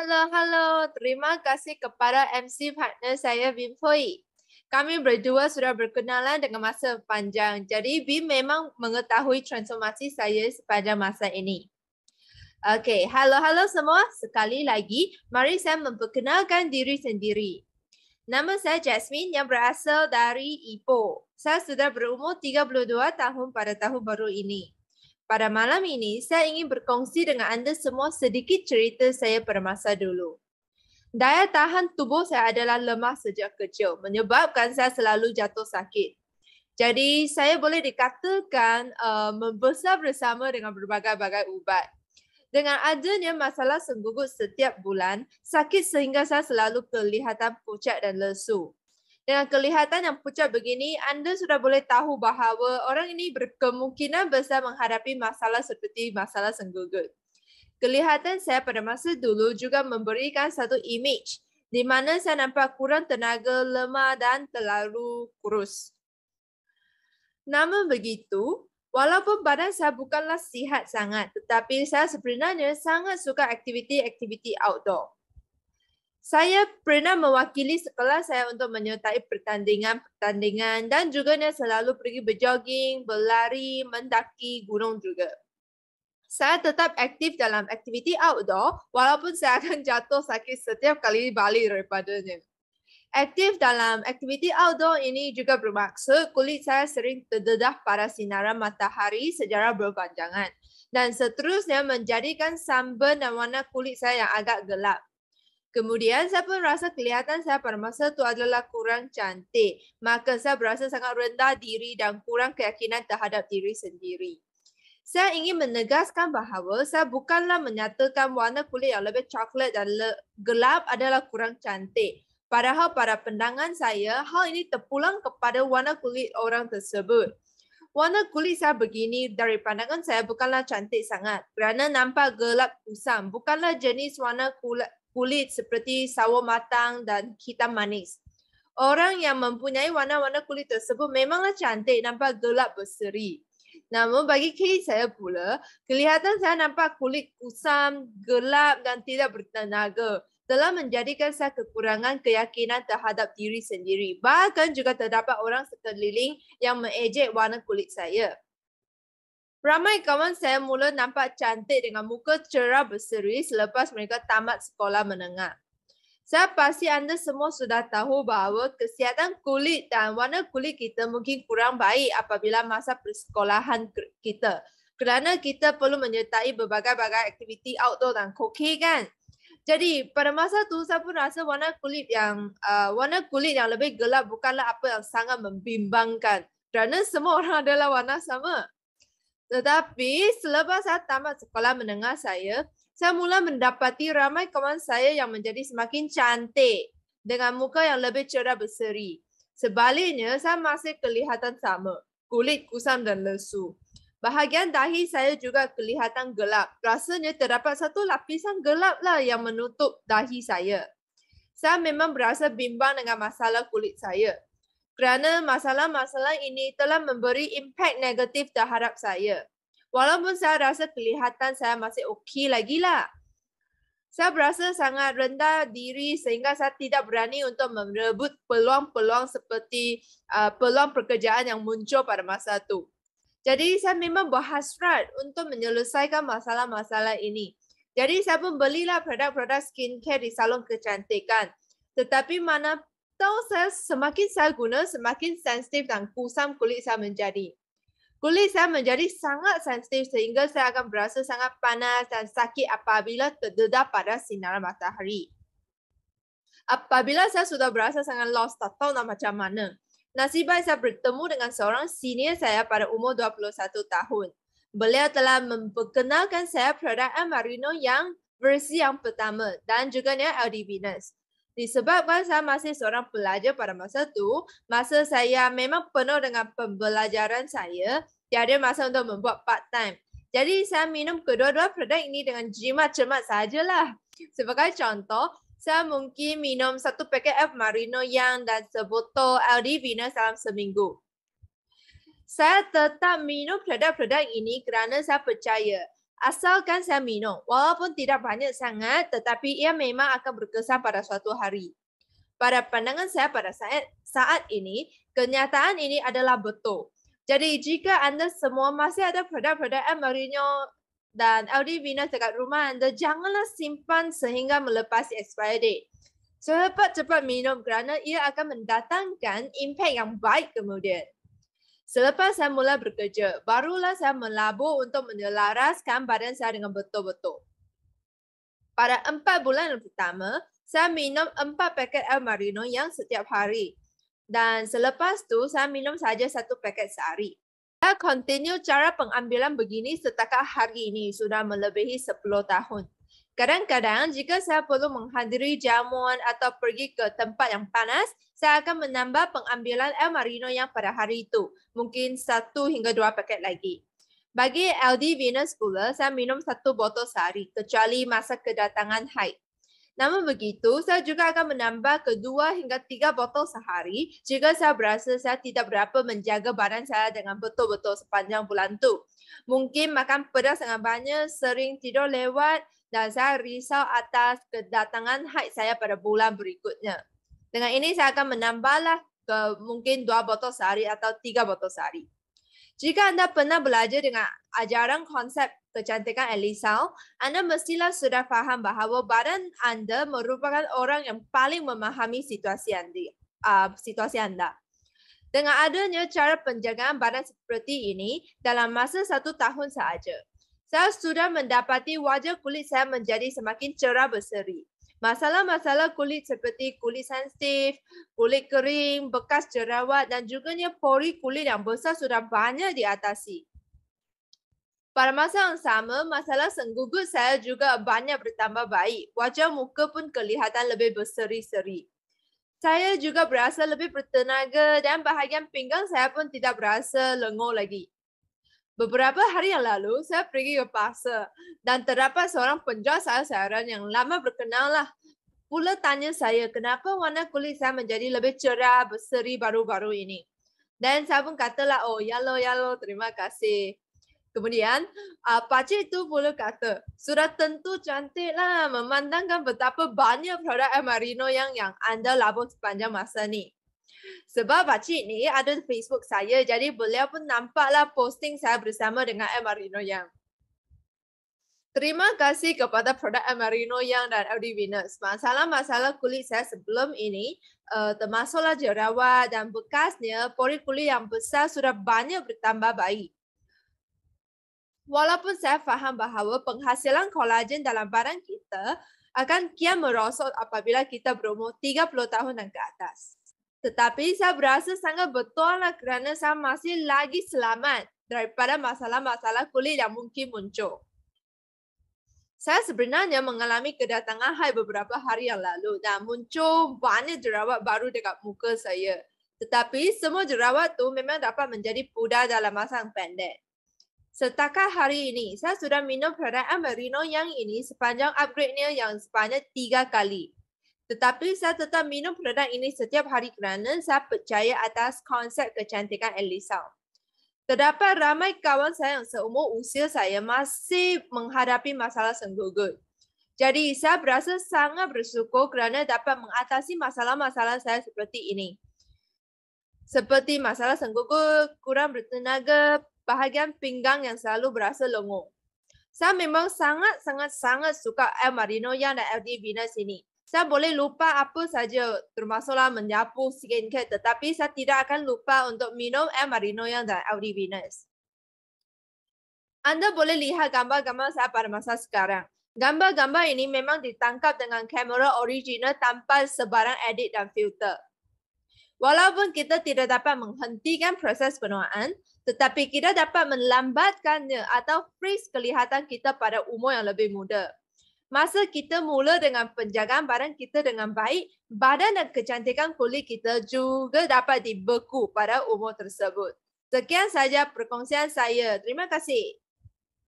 Hello, hello. Terima kasih kepada MC partner saya, Bim Poi. Kami berdua sudah berkenalan dengan masa panjang. Jadi, Bim memang mengetahui transformasi saya sepanjang masa ini. Okay, hello, hello semua. Sekali lagi, mari saya memperkenalkan diri sendiri. Nama saya Jasmine yang berasal dari Ipoh. Saya sudah berumur 32 tahun pada tahun baru ini. Pada malam ini, saya ingin berkongsi dengan anda semua sedikit cerita saya pada masa dulu. Daya tahan tubuh saya adalah lemah sejak kecil, menyebabkan saya selalu jatuh sakit. Jadi, saya boleh dikatakan uh, membesar bersama dengan berbagai-bagai ubat. Dengan adanya masalah senggugut setiap bulan, sakit sehingga saya selalu kelihatan pucat dan lesu dengan kelihatan yang pucat begini, anda sudah boleh tahu bahawa orang ini berkemungkinan besar menghadapi masalah seperti masalah senggugut. Kelihatan saya pada masa dulu juga memberikan satu image di mana saya nampak kurang tenaga, lemah dan terlalu kurus. Namun begitu, walaupun badan saya bukanlah sihat sangat, tetapi saya sebenarnya sangat suka aktiviti-aktiviti outdoor saya pernah mewakili sekolah saya untuk menyertai pertandingan-pertandingan dan juga dia selalu pergi berjoging, berlari, mendaki gunung juga. Saya tetap aktif dalam aktiviti outdoor walaupun saya akan jatuh sakit setiap kali balik daripadanya. Aktif dalam aktiviti outdoor ini juga bermaksud kulit saya sering terdedah pada sinaran matahari secara berpanjangan dan seterusnya menjadikan sunburn dan warna kulit saya yang agak gelap. Kemudian saya pun rasa kelihatan saya pada masa itu adalah kurang cantik. Maka saya berasa sangat rendah diri dan kurang keyakinan terhadap diri sendiri. Saya ingin menegaskan bahawa saya bukanlah menyatakan warna kulit yang lebih coklat dan le- gelap adalah kurang cantik. Padahal pada pendangan saya, hal ini terpulang kepada warna kulit orang tersebut. Warna kulit saya begini dari pandangan saya bukanlah cantik sangat kerana nampak gelap kusam. Bukanlah jenis warna kulit kulit seperti sawo matang dan hitam manis. Orang yang mempunyai warna-warna kulit tersebut memanglah cantik, nampak gelap berseri. Namun bagi kiri saya pula, kelihatan saya nampak kulit kusam, gelap dan tidak bertenaga telah menjadikan saya kekurangan keyakinan terhadap diri sendiri. Bahkan juga terdapat orang sekeliling yang mengejek warna kulit saya. Ramai kawan saya mula nampak cantik dengan muka cerah berseri selepas mereka tamat sekolah menengah. Saya pasti anda semua sudah tahu bahawa kesihatan kulit dan warna kulit kita mungkin kurang baik apabila masa persekolahan kita. Kerana kita perlu menyertai berbagai-bagai aktiviti outdoor dan cooking kan. Jadi pada masa tu saya pun rasa warna kulit yang uh, warna kulit yang lebih gelap bukanlah apa yang sangat membimbangkan. Kerana semua orang adalah warna sama. Tetapi selepas saya tamat sekolah menengah saya, saya mula mendapati ramai kawan saya yang menjadi semakin cantik dengan muka yang lebih cerah berseri. Sebaliknya, saya masih kelihatan sama, kulit kusam dan lesu. Bahagian dahi saya juga kelihatan gelap. Rasanya terdapat satu lapisan gelap lah yang menutup dahi saya. Saya memang berasa bimbang dengan masalah kulit saya kerana masalah-masalah ini telah memberi impak negatif terhadap saya. Walaupun saya rasa kelihatan saya masih okey lagi lah. Saya berasa sangat rendah diri sehingga saya tidak berani untuk merebut peluang-peluang seperti uh, peluang pekerjaan yang muncul pada masa itu. Jadi saya memang berhasrat untuk menyelesaikan masalah-masalah ini. Jadi saya pun belilah produk-produk skincare di salon kecantikan. Tetapi mana Tahu saya semakin saya guna, semakin sensitif dan kusam kulit saya menjadi. Kulit saya menjadi sangat sensitif sehingga saya akan berasa sangat panas dan sakit apabila terdedah pada sinar matahari. Apabila saya sudah berasa sangat lost, tak tahu nak macam mana. Nasib baik saya bertemu dengan seorang senior saya pada umur 21 tahun. Beliau telah memperkenalkan saya produk Amarino yang versi yang pertama dan juga ni LD Disebabkan saya masih seorang pelajar pada masa itu, masa saya memang penuh dengan pembelajaran saya, tiada masa untuk membuat part time. Jadi saya minum kedua-dua produk ini dengan jimat-jimat sajalah. Sebagai contoh, saya mungkin minum satu paket F Marino yang dan sebotol LD Vina dalam seminggu. Saya tetap minum produk-produk ini kerana saya percaya asalkan saya minum. Walaupun tidak banyak sangat, tetapi ia memang akan berkesan pada suatu hari. Pada pandangan saya pada saat, saat ini, kenyataan ini adalah betul. Jadi jika anda semua masih ada produk-produk El Marino dan LD Vino dekat rumah anda, janganlah simpan sehingga melepasi expiry date. Cepat-cepat minum kerana ia akan mendatangkan impak yang baik kemudian. Selepas saya mula bekerja, barulah saya melabur untuk menyelaraskan badan saya dengan betul-betul. Pada empat bulan pertama, saya minum empat paket El Marino yang setiap hari. Dan selepas tu saya minum saja satu paket sehari. Saya continue cara pengambilan begini setakat hari ini sudah melebihi 10 tahun. Kadang-kadang jika saya perlu menghadiri jamuan atau pergi ke tempat yang panas, saya akan menambah pengambilan El Marino yang pada hari itu. Mungkin satu hingga dua paket lagi. Bagi LD Venus Cooler, saya minum satu botol sehari kecuali masa kedatangan haid. Namun begitu, saya juga akan menambah kedua hingga tiga botol sehari jika saya berasa saya tidak berapa menjaga badan saya dengan betul-betul sepanjang bulan tu. Mungkin makan pedas sangat banyak, sering tidur lewat, dan saya risau atas kedatangan haid saya pada bulan berikutnya. Dengan ini saya akan menambahlah ke mungkin dua botol sehari atau tiga botol sehari. Jika anda pernah belajar dengan ajaran konsep kecantikan Elisa, anda mestilah sudah faham bahawa badan anda merupakan orang yang paling memahami situasi anda. Uh, situasi anda. Dengan adanya cara penjagaan badan seperti ini dalam masa satu tahun sahaja, saya sudah mendapati wajah kulit saya menjadi semakin cerah berseri. Masalah-masalah kulit seperti kulit sensitif, kulit kering, bekas jerawat dan juga pori kulit yang besar sudah banyak diatasi. Pada masa yang sama, masalah senggugut saya juga banyak bertambah baik. Wajah muka pun kelihatan lebih berseri-seri. Saya juga berasa lebih bertenaga dan bahagian pinggang saya pun tidak berasa lengur lagi. Beberapa hari yang lalu, saya pergi ke pasar dan terdapat seorang penjual sayur-sayuran yang lama berkenal lah. Pula tanya saya kenapa warna kulit saya menjadi lebih cerah berseri baru-baru ini. Dan saya pun katalah, oh ya lo ya lo terima kasih. Kemudian, uh, pakcik itu pula kata, sudah tentu cantik lah memandangkan betapa banyak produk El yang, yang anda labur sepanjang masa ni. Sebab pakcik ni ada Facebook saya jadi beliau pun nampaklah posting saya bersama dengan Marino yang. Terima kasih kepada produk Marino yang dan LD Venus. Masalah-masalah kulit saya sebelum ini uh, eh, termasuklah jerawat dan bekasnya pori kulit yang besar sudah banyak bertambah baik. Walaupun saya faham bahawa penghasilan kolagen dalam barang kita akan kian merosot apabila kita berumur 30 tahun dan ke atas. Tetapi saya berasa sangat betul lah kerana saya masih lagi selamat daripada masalah-masalah kulit yang mungkin muncul. Saya sebenarnya mengalami kedatangan hai beberapa hari yang lalu dan muncul banyak jerawat baru dekat muka saya. Tetapi semua jerawat tu memang dapat menjadi pudar dalam masa yang pendek. Setakat hari ini, saya sudah minum produk Amerino yang ini sepanjang upgrade-nya yang sepanjang tiga kali. Tetapi saya tetap minum produk ini setiap hari kerana saya percaya atas konsep kecantikan Elisa. Terdapat ramai kawan saya yang seumur usia saya masih menghadapi masalah senggugut. Jadi saya berasa sangat bersyukur kerana dapat mengatasi masalah-masalah saya seperti ini. Seperti masalah senggugut, kurang bertenaga, bahagian pinggang yang selalu berasa longong. Saya memang sangat-sangat-sangat suka El Marino yang ada LD Venus ini saya boleh lupa apa saja termasuklah menyapu skincare tetapi saya tidak akan lupa untuk minum air marino yang dari Audi Venus. Anda boleh lihat gambar-gambar saya pada masa sekarang. Gambar-gambar ini memang ditangkap dengan kamera original tanpa sebarang edit dan filter. Walaupun kita tidak dapat menghentikan proses penuaan, tetapi kita dapat melambatkannya atau freeze kelihatan kita pada umur yang lebih muda masa kita mula dengan penjagaan badan kita dengan baik, badan dan kecantikan kulit kita juga dapat dibeku pada umur tersebut. Sekian saja perkongsian saya. Terima kasih.